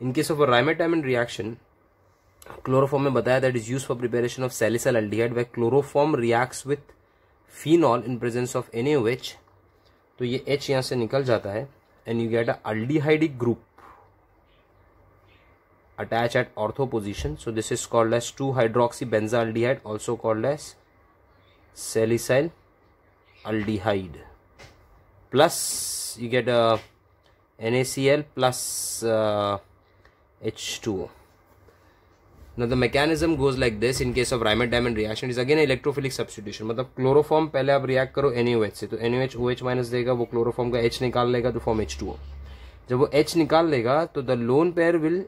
In case of a rimitamine reaction, chloroform में बताया that is used for preparation of salicyl aldehyde where chloroform reacts with phenol in presence of NaOH. तो ये H यहाँ से निकल जाता है and you get a aldehydic group attached at ortho position. So this is called as 2-hydroxybenzyaldehyde also called as salicyl aldehyde. Plus you get a NaCl plus uh, H2O. Now the mechanism goes like this in case of Riemann diamond reaction is again electrophilic substitution मतलब chloroform पहले आप react करो NaOH से तो NaOH OH minus देगा वो chloroform का H निकाल लेगा तो form H2O जब वो H निकाल लेगा तो the lone pair will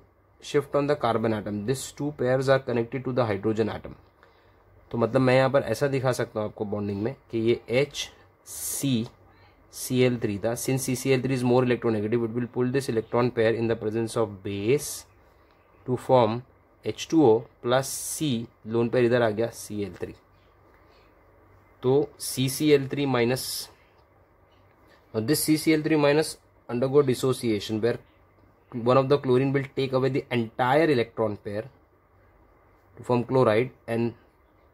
shift on the carbon atom. These two pairs are connected to the hydrogen atom. तो मतलब मैं यहाँ पर ऐसा दिखा सकता हूँ आपको bonding में कि ये H C C L three था since C C L three is more electronegative it will pull this electron pair in the presence of base to form H two O plus C lone pair इधर आ गया C L three तो C C L three minus this C C L three minus undergo dissociation pair one of the chlorine will take away the entire electron pair to form chloride and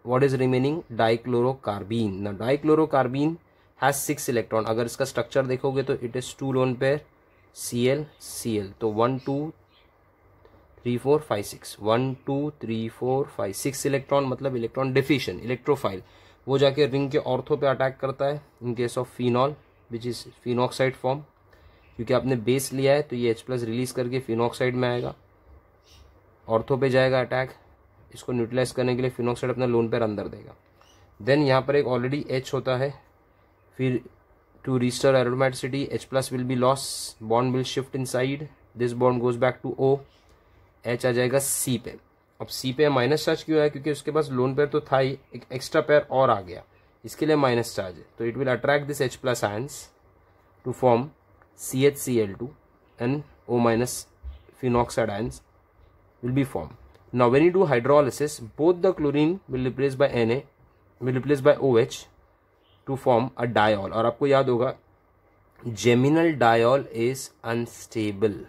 what is remaining dichlorocarbene ना dichlorocarbene has six electron अगर इसका structure देखोगे तो it is two lone pair C L C L तो one two three four five six one two three four five six electron मतलब electron deficient electrophile वो जाके ring के ortho पे अटैक करता है in case of phenol which is phenoxide form क्योंकि आपने बेस लिया है तो ये एच प्लस रिलीज करके फिनॉक्साइड में आएगा ऑर्थो पे जाएगा अटैक इसको न्यूट्रलाइज करने के लिए फिनॉक्साइड अपना लोन पर अंदर देगा देन यहाँ पर एक ऑलरेडी एच होता है फिर to restore aromaticity H plus will be loss bond will shift inside this bond goes back to O H आ जाएगा सी पे अब सी पे माइनस चार्ज क्यों है क्योंकि उसके पास लोन पेयर तो था ही एक एक्स्ट्रा पेयर और आ गया इसके लिए माइनस चार्ज है तो it will attract this H plus ions to form C H C L two and O minus phenoxide ions will be form now when you do hydrolysis both the chlorine will replace by N A will replace by O H to form a diol और आपको याद होगा geminal diol is unstable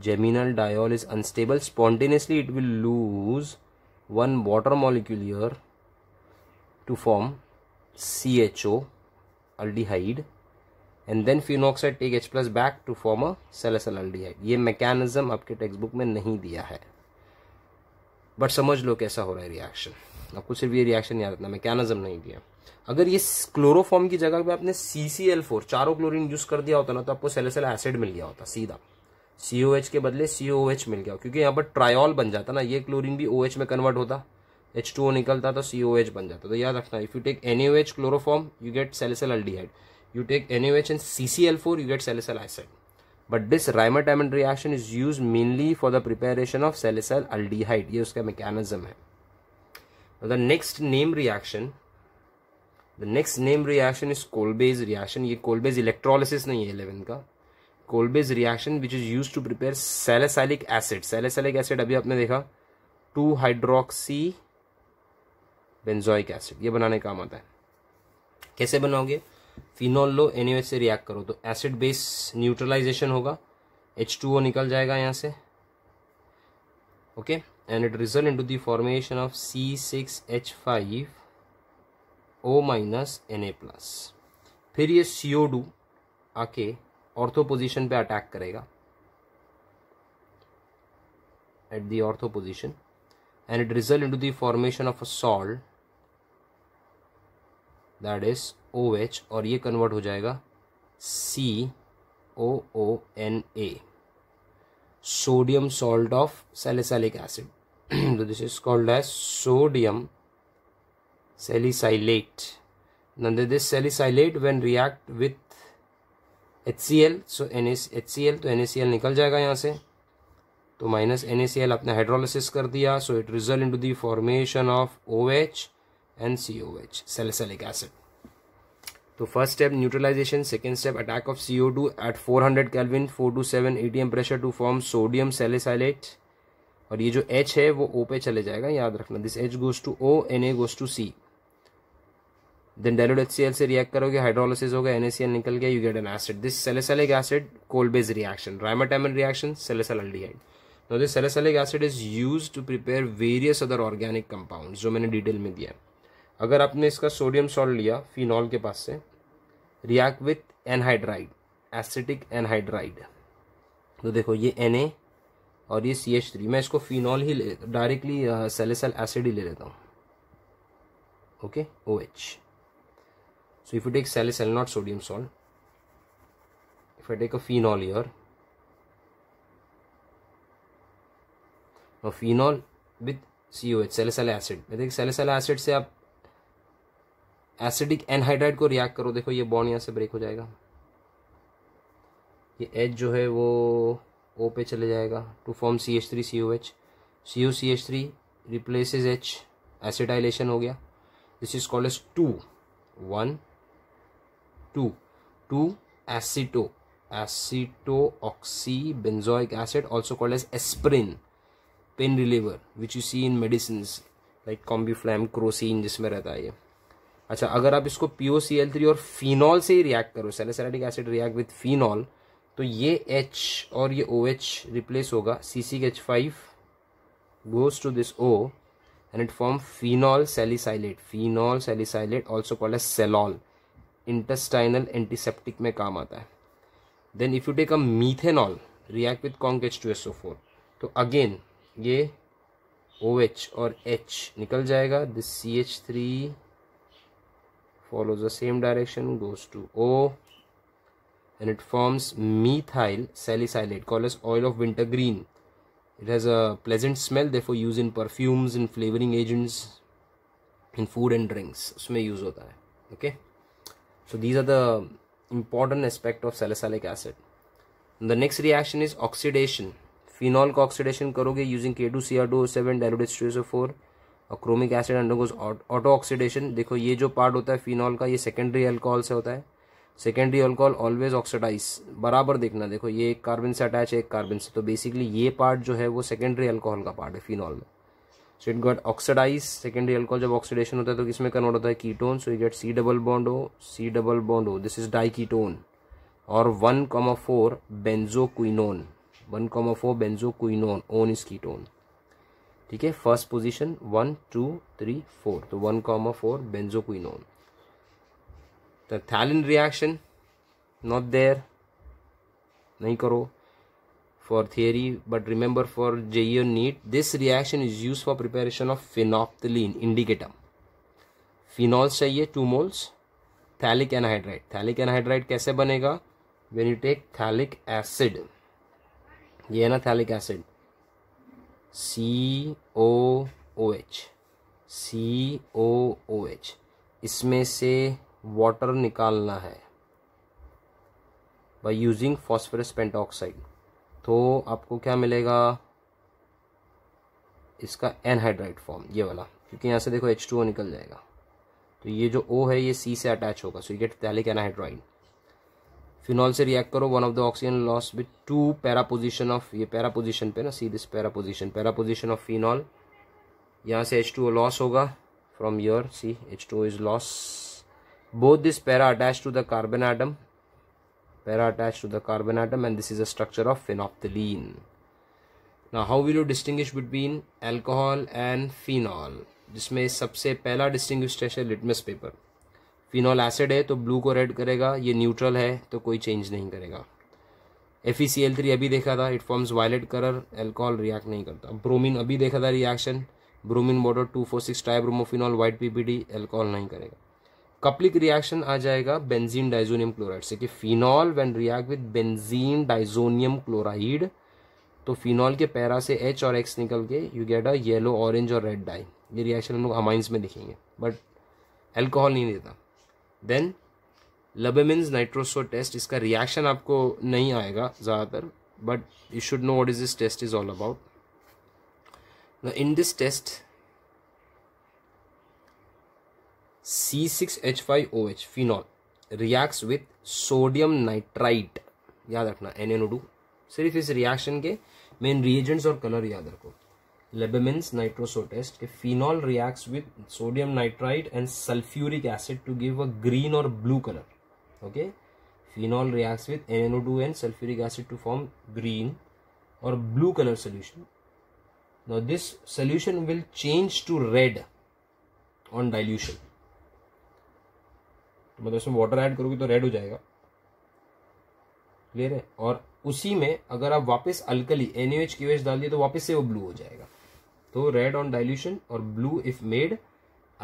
geminal is unstable spontaneously it will lose one water one water to form C H O aldehyde and then phenoxide take H plus back to form a salicyl aldehyde ये mechanism आपके text book में नहीं दिया है but समझ लो कैसा हो रहा है रिएक्शन आपको सिर्फ ये रिएक्शन याद रखना मैकेनिज्म नहीं दिया अगर ये क्लोरोफॉर्म की जगह पे आपने सी सी एल फोर चारों क्लोरिन यूज कर दिया होता ना तो आपको सेलेसल एसिड मिल गया होता सीधा सी ओ एच के बदले सी ओ एच मिल गया क्योंकि यहाँ पर ट्रायल बन जाता ना ये क्लोरीन भी ओ एच में कन्वर्ट होता एच टू ओ निकलता तो सी ओ एच बन जाता तो याद रखना if you take N O H chloroform you get salicyl aldehyde you take N H and C C L four you get salicyl acid but this Reimer Tiemann reaction is use mainly for the preparation of salicyl aldehyde ये उसका मैकेनिज्म है the next name reaction the next name reaction is Kolbe's reaction ये Kolbe's electrolysis नहीं है eleven का Kolbe's reaction which is use to prepare salicylic acid salicylic acid अभी आपने देखा टू हाइड्रोक्सी बेंजोइक एसिड ये बनाने काम आता है कैसे बनाओगे फिनॉल लो एनी से रिएक्ट करो तो एसिड बेस न्यूट्रलाइजेशन होगा एच टू ओ निकल जाएगा यहाँ से okay and it result into the formation of C six H five O minus N A plus फिर ये सी ओ डू आके ऑर्थो पोजीशन पे अटैक करेगा at the ortho position and it result into the formation of a salt that is O H और ये convert हो जाएगा C O O N A sodium salt of salicylic acid तो this is called as sodium salicylate नंदे this salicylate when react with H C L so N S H C L तो N A C L निकल जाएगा यहाँ से तो minus N A C L आपने hydrolysis कर दिया so it result into to formation of O H and C O H salicylic acid तो first step neutralisation second step attack of C O two at four hundred kelvin four to seven A T M pressure to form sodium salicylate और ये जो H है वो ओ पे चले जाएगा याद रखना this H goes to O N A goes to C then dilute H C L से रिएक्ट करोगे हाइड्रोलिसिस होगा एन निकल गया you get an acid this salicylic acid base reaction Reimer Tiemann reaction salicylaldehyde now this salicylic acid is use to prepare various other organic compound जो मैंने detail में दिया अगर आपने इसका सोडियम सॉल्ट लिया फिनॉल के पास से react with anhydride acetic anhydride तो देखो ये एन और ये सी एच थ्री मैं इसको फिनॉल ही ले डायरेक्टली सेलेसल एसिड ही ले लेता हूँ okay O H So if you take salicyl, not sodium salt, if I take a phenol here, a phenol with COH, salicylic acid. i देखिए salicylic acid se aap acidic anhydride को react करो देखो ये bond यहाँ से break हो जाएगा ये एच जो है वो ओ पे चले जाएगा to form C H three C O H C O C H three replace H acetylation हो गया this is called as two one two two aceto aceto oxy benzoic acid also called as aspirin pain reliever which you see in medicine like Combiflam Crocin जिसमें रहता है ये अच्छा अगर आप इसको P O C L three और phenol से ही रिएक्ट करो salicylic acid react with phenol तो ये एच और ये ओ एच रिप्लेस होगा C C H five goes to this O and it form phenol salicylate phenol salicylate also called as salol intestinal antiseptic में काम आता है then if you take a methanol react with conc H two S O four तो again ये O H और H निकल जाएगा this C H three follows the same direction goes to O and it forms methyl salicylate call as oil of winter green it has a pleasant smell they for use in perfumes in flavouring agents in food and drinks उसमें use होता है okay okay? So these are the important aspect of salicylic acid. And the next reaction is oxidation. Phenol ko oxidation karoge using K2Cr2O7 diluted stereoso4 a chromic acid undergoes auto oxidation dekho ye jo part hota hai phenol ka ye secondary alcohol se hota hai secondary alcohol always oxidise बराबर देखना देखो ये एक carbon से attach है एक carbon से तो बेसिकली ये पार्ट जो है वो सेकेंडरी अल्कोहल का पार्ट है फिनॉल में so it got oxidise secondary alcohol जब ऑक्सीडेशन होता है तो किसमें कन्वर्ट होता है ketone so you get C double bond O C double bond O this is di ketone और one comma four benzo quinone one comma four benzo quinone one is ketone ठीक है first position one two three four तो one comma four benzo quinone तो phthalein reaction not there नहीं करो for theory but remember for JE or NEET this reaction is used for preparation of phenolphthalein indicator phenol chahiye 2 moles phthalic anhydride phthalic anhydride kaise banega when you take phthalic acid ye hai na phthalic acid c o o h c o o h isme se water nikalna hai by using phosphorus pentoxide तो आपको क्या मिलेगा इसका anhydrite form ये वाला क्योंकि यहाँ से देखो एच टू ओ निकल जाएगा तो ये जो ओ है ये सी से अटैच होगा so you get phthalic anhydride phenol से रिएक्ट करो one of the oxygen loss with two para position of ये पैरा पोजिशन पे ना see this para position para position of phenol यहाँ से एच टू ओ लॉस होगा from your C H two is loss both this para attach to the carbon atom para attached to the carbon atom and this is a structure of phenolphthalein. Now how will you distinguish between alcohol and phenol? jisme sabse pehla distinguish है litmus paper phenol acid है तो blue को red करेगा ये neutral है तो कोई change नहीं करेगा एफ ई अभी देखा था it forms violet colour alcohol react नहीं करता ब्रोमीन अभी देखा था reaction bromine water two four six tribromophenol white ppt alcohol नहीं करेगा कपलिक रिएक्शन आ जाएगा बेंजीन डाइजोनियम क्लोराइड से कि phenol when react with benzene diazonium chloride तो फिनॉल के पैरा से एच और एक्स निकल के you get a yellow orange और रेड डाई ये रिएक्शन हम लोग अमाइंस में दिखेंगे बट एल्कोहल नहीं देता देन लबेमिन्स नाइट्रोसो टेस्ट इसका रिएक्शन आपको नहीं आएगा ज़्यादातर but you should know what is this test is all about in this test C6H5OH phenol reacts with sodium nitrite याद रखना एन सिर्फ इस रिएक्शन के मेन रिएजेंट्स और कलर याद रखो लेबेमेंस टेस्ट के phenol reacts with sodium nitrite and sulphuric acid to give a green और blue colour okay phenol reacts with NNO and sulphuric acid to form green और blue colour solution now this solution will change to red on dilution मतलब इसमें water add करोगे तो red हो जाएगा clear है और उसी में अगर आप वापस अल्कली एनएच क्यूएच डाल दिए तो वापस से वो ब्लू हो जाएगा तो रेड ऑन डाइल्यूशन और blue if made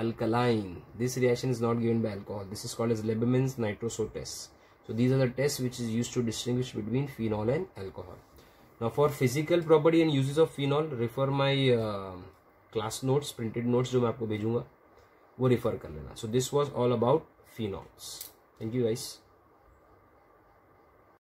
alkaline this reaction is not given by alcohol this is called as Liebermann's nitroso test so these are the test which is use to distinguish between phenol and alcohol now for physical property and usages of phenol refer my class notes printed notes जो मैं आपको भेजूंगा वो refer कर लेना so this was all about phenols thank you guys